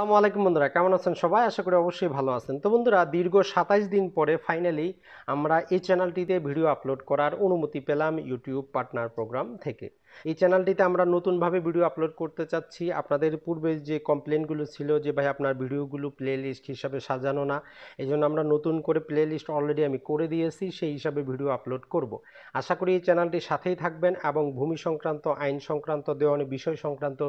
আসসালামু আলাইকুম বন্ধুরা কেমন আছেন সবাই আশা করি অবশ্যই ভালো আছেন তো বন্ধুরা দীর্ঘ সাতাইশ দিন পরে ফাইনালি আমরা এই চ্যানেলটিতে ভিডিও আপলোড করার অনুমতি পেলাম ইউটিউব পার্টনার প্রোগ্রাম থেকে এই চ্যানেলটিতে আমরা নতুনভাবে ভিডিও আপলোড করতে চাচ্ছি আপনাদের পূর্বে যে কমপ্লেনগুলো ছিল যে ভাই আপনার ভিডিওগুলো প্লে লিস্ট হিসাবে সাজানো না এই জন্য আমরা নতুন করে প্লে লিস্ট অলরেডি আমি করে দিয়েছি সেই হিসাবে ভিডিও আপলোড করব। আশা করি এই চ্যানেলটির সাথেই থাকবেন এবং ভূমি সংক্রান্ত আইন সংক্রান্ত দেওয়ানি বিষয় সংক্রান্ত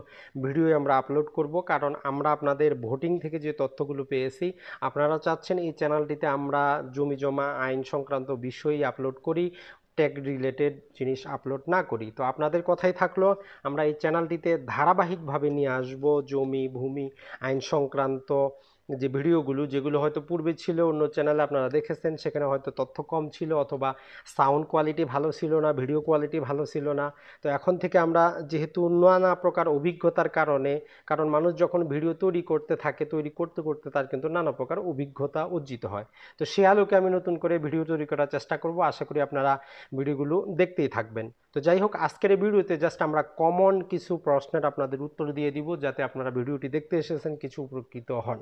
ভিডিও আমরা আপলোড করব কারণ আমরা আপনাদের আপনাদের ভোটিং থেকে যে তথ্যগুলো পেয়েছি আপনারা চাচ্ছেন এই চ্যানেলটিতে আমরা জমি জমা আইন সংক্রান্ত বিষয়ই আপলোড করি টেক রিলেটেড জিনিস আপলোড না করি তো আপনাদের কথাই থাকলো আমরা এই চ্যানেলটিতে ধারাবাহিকভাবে নিয়ে আসব জমি ভূমি আইন সংক্রান্ত যে ভিডিওগুলো যেগুলো হয়তো পূর্বে ছিল অন্য চ্যানেলে আপনারা দেখেছেন সেখানে হয়তো তথ্য কম ছিল অথবা সাউন্ড কোয়ালিটি ভালো ছিল না ভিডিও কোয়ালিটি ভালো ছিল না তো এখন থেকে আমরা যেহেতু নানা প্রকার অভিজ্ঞতার কারণে কারণ মানুষ যখন ভিডিও তৈরি করতে থাকে তৈরি করতে করতে তার কিন্তু নানা প্রকার অভিজ্ঞতা অর্জিত হয় তো সে আলোকে আমি নতুন করে ভিডিও তৈরি করার চেষ্টা করব আশা করি আপনারা ভিডিওগুলো দেখতেই থাকবেন তো যাই হোক আজকের এই ভিডিওতে জাস্ট আমরা কমন কিছু প্রশ্নের আপনাদের উত্তর দিয়ে দিব যাতে আপনারা ভিডিওটি দেখতে এসেছেন কিছু উপকৃত হন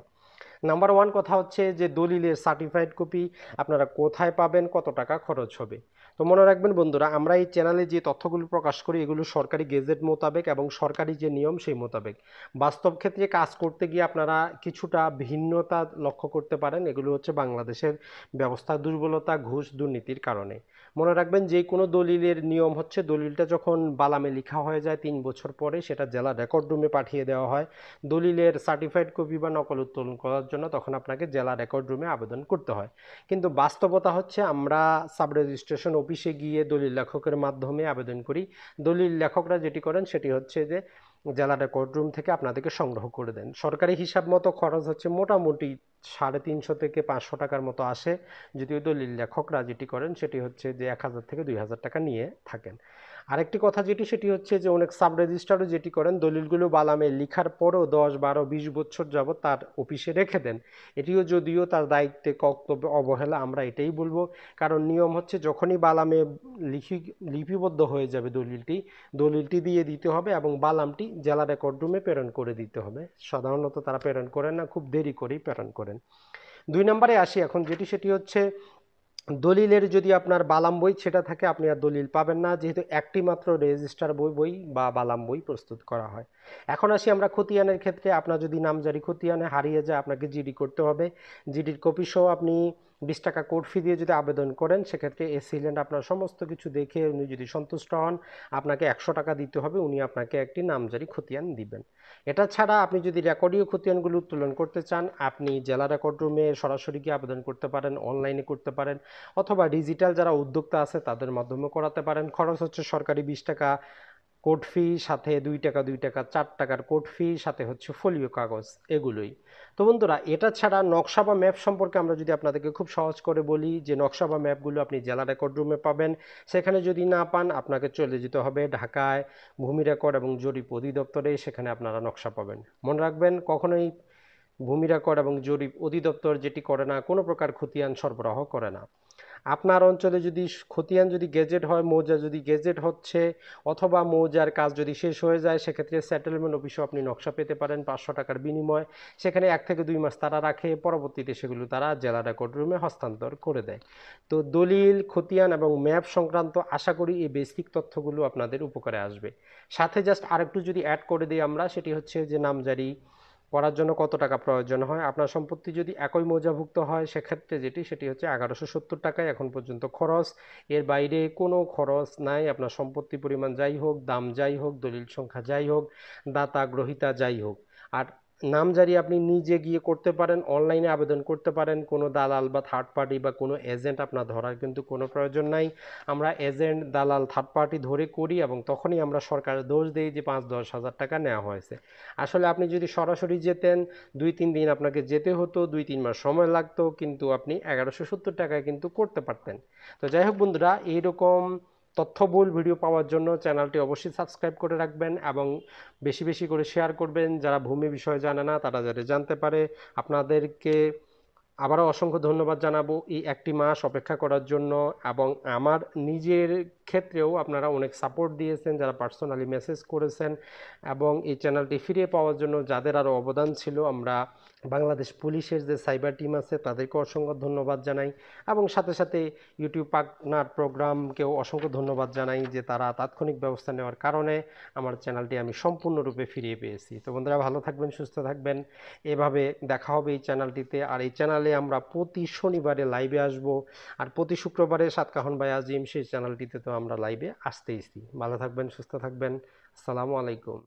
নাম্বার ওয়ান কথা হচ্ছে যে দলিলের সার্টিফাইড কপি আপনারা কোথায় পাবেন কত টাকা খরচ হবে তো মনে রাখবেন বন্ধুরা আমরা এই চ্যানেলে যে তথ্যগুলো প্রকাশ করি এগুলো সরকারি গেজেট মোতাবেক এবং সরকারি যে নিয়ম সেই মোতাবেক বাস্তব ক্ষেত্রে কাজ করতে গিয়ে আপনারা কিছুটা ভিন্নতা লক্ষ্য করতে পারেন এগুলো হচ্ছে বাংলাদেশের ব্যবস্থা দুর্বলতা ঘুষ দুর্নীতির কারণে মনে রাখবেন যে কোনো দলিলের নিয়ম হচ্ছে দলিলটা যখন বালামে লিখা হয়ে যায় তিন বছর পরে সেটা জেলা রেকর্ড রুমে পাঠিয়ে দেওয়া হয় দলিলের সার্টিফাইড কপি বা নকল উত্তোলন করার জন্য তখন আপনাকে জেলা রেকর্ড রুমে আবেদন করতে হয় কিন্তু বাস্তবতা হচ্ছে আমরা সাব রেজিস্ট্রেশন অফিসে গিয়ে দলিল লেখকের মাধ্যমে আবেদন করি দলিল লেখকরা যেটি করেন সেটি হচ্ছে যে জেলা রেকর্ড রুম থেকে আপনাদেরকে সংগ্রহ করে দেন সরকারি হিসাব মতো খরচ হচ্ছে মোটামুটি সাড়ে তিনশো থেকে পাঁচশো টাকার মতো আসে যদিও দলিল লেখকরা যেটি করেন সেটি হচ্ছে যে এক হাজার থেকে দুই হাজার টাকা নিয়ে থাকেন আরেকটি কথা যেটি সেটি হচ্ছে যে অনেক সাব রেজিস্ট্রারও যেটি করেন দলিলগুলো বালামে লিখার পরও দশ বারো বিশ বছর যাব তার অফিসে রেখে দেন এটিও যদিও তার দায়িত্বে কর্তব্য অবহেলা আমরা এটাই বলবো কারণ নিয়ম হচ্ছে যখনই বালামে লিখি লিপিবদ্ধ হয়ে যাবে দলিলটি দলিলটি দিয়ে দিতে হবে এবং বালামটি জেলা রেকর্ড রুমে প্রেরণ করে দিতে হবে সাধারণত তারা প্রেরণ করেন না খুব দেরি করেই প্রেরণ করেন দুই নম্বরে আসি এখন যেটি সেটি হচ্ছে দলিলের যদি আপনার বালাম বই সেটা থাকে আপনি আর দলিল পাবেন না যেহেতু একটি মাত্র রেজিস্টার বই বই বা বালাম বই প্রস্তুত করা হয় এখন আসি আমরা খতিয়ানের ক্ষেত্রে আপনার যদি নামজারি খতিয়ানে হারিয়ে যায় আপনাকে জিডি করতে হবে জিডির কপি সহ আপনি বিশ টাকা কোর্ট ফি দিয়ে যদি আবেদন করেন সেক্ষেত্রে এসিলেন্ট আপনার সমস্ত কিছু দেখে উনি যদি সন্তুষ্ট হন আপনাকে একশো টাকা দিতে হবে উনি আপনাকে একটি নামজারি খতিয়ান দিবেন এটা ছাড়া আপনি যদি রেকর্ডীয় খতিয়ানগুলো উত্তোলন করতে চান আপনি জেলা রেকর্ড রুমে সরাসরি গিয়ে আবেদন করতে পারেন অনলাইনে করতে পারেন অথবা ডিজিটাল যারা উদ্যোক্তা আছে তাদের মাধ্যমে করাতে পারেন খরচ হচ্ছে সরকারি বিশ টাকা কোর্ট ফি সাথে দুই টাকা দুই টাকা চার টাকার কোর্ট ফি সাথে হচ্ছে ফোলিও কাগজ এগুলোই তো বন্ধুরা এটা ছাড়া নকশা বা ম্যাপ সম্পর্কে আমরা যদি আপনাদেরকে খুব সহজ করে বলি যে নকশা বা ম্যাপগুলো আপনি জেলা রেকর্ড রুমে পাবেন সেখানে যদি না পান আপনাকে চলে যেতে হবে ঢাকায় ভূমি রেকর্ড এবং জরিপ অধিদপ্তরে সেখানে আপনারা নকশা পাবেন মনে রাখবেন কখনোই ভূমি রেকর্ড এবং জরিপ অধিদপ্তর যেটি করে না কোনো প্রকার খতিয়ান সরবরাহ করে না আপনার অঞ্চলে যদি খতিয়ান যদি গেজেট হয় মৌজা যদি গেজেট হচ্ছে অথবা মৌজার কাজ যদি শেষ হয়ে যায় সেক্ষেত্রে সেটেলমেন্ট অফিসেও আপনি নকশা পেতে পারেন পাঁচশো টাকার বিনিময় সেখানে এক থেকে দুই মাস তারা রাখে পরবর্তীতে সেগুলো তারা জেলা রেকর্ড রুমে হস্তান্তর করে দেয় তো দলিল খতিয়ান এবং ম্যাপ সংক্রান্ত আশা করি এই বেসিক তথ্যগুলো আপনাদের উপকারে আসবে সাথে জাস্ট আরেকটু যদি অ্যাড করে দিই আমরা সেটি হচ্ছে যে নামজারি করার জন্য কত টাকা প্রয়োজন হয় আপনার সম্পত্তি যদি একই মৌজাভুক্ত হয় সেক্ষেত্রে যেটি সেটি হচ্ছে এগারোশো সত্তর টাকায় এখন পর্যন্ত খরচ এর বাইরে কোনো খরচ নাই আপনার সম্পত্তি পরিমাণ যাই হোক দাম যাই হোক দলিল সংখ্যা যাই হোক দাতা গ্রহিতা যাই হোক আর নাম জারি আপনি নিজে গিয়ে করতে পারেন অনলাইনে আবেদন করতে পারেন কোনো দালাল বা থার্ড পার্টি বা কোনো এজেন্ট আপনার ধরার কিন্তু কোনো প্রয়োজন নাই আমরা এজেন্ট দালাল থার্ড পার্টি ধরে করি এবং তখনই আমরা সরকারের দোষ দিই যে পাঁচ দশ হাজার টাকা নেওয়া হয়েছে আসলে আপনি যদি সরাসরি যেতেন দুই তিন দিন আপনাকে যেতে হতো দুই তিন মাস সময় লাগতো কিন্তু আপনি এগারোশো সত্তর টাকায় কিন্তু করতে পারতেন তো যাই হোক বন্ধুরা এইরকম তথ্যবহুল ভিডিও পাওয়ার জন্য চ্যানেলটি অবশ্যই সাবস্ক্রাইব করে রাখবেন এবং বেশি বেশি করে শেয়ার করবেন যারা ভূমি বিষয়ে জানে না তারা যাতে জানতে পারে আপনাদেরকে আবারও অসংখ্য ধন্যবাদ জানাবো এই একটি মাস অপেক্ষা করার জন্য এবং আমার নিজের ক্ষেত্রেও আপনারা অনেক সাপোর্ট দিয়েছেন যারা পার্সোনালি মেসেজ করেছেন এবং এই চ্যানেলটি ফিরিয়ে পাওয়ার জন্য যাদের আরও অবদান ছিল আমরা বাংলাদেশ পুলিশের যে সাইবার টিম আছে তাদেরকে অসংখ্য ধন্যবাদ জানাই এবং সাথে সাথে ইউটিউব পার্টনার প্রোগ্রামকেও অসংখ্য ধন্যবাদ জানাই যে তারা তাৎক্ষণিক ব্যবস্থা নেওয়ার কারণে আমার চ্যানেলটি আমি সম্পূর্ণরূপে ফিরিয়ে পেয়েছি তো বন্ধুরা ভালো থাকবেন সুস্থ থাকবেন এভাবে দেখা হবে এই চ্যানেলটিতে আর এই চ্যানেলে আমরা প্রতি শনিবারে লাইভে আসব আর প্রতি শুক্রবারে সাতকাহন বাই আজিম সেই চ্যানেলটিতে তো আমরা লাইভে আসতেইছি ভালো থাকবেন সুস্থ থাকবেন আসসালামু আলাইকুম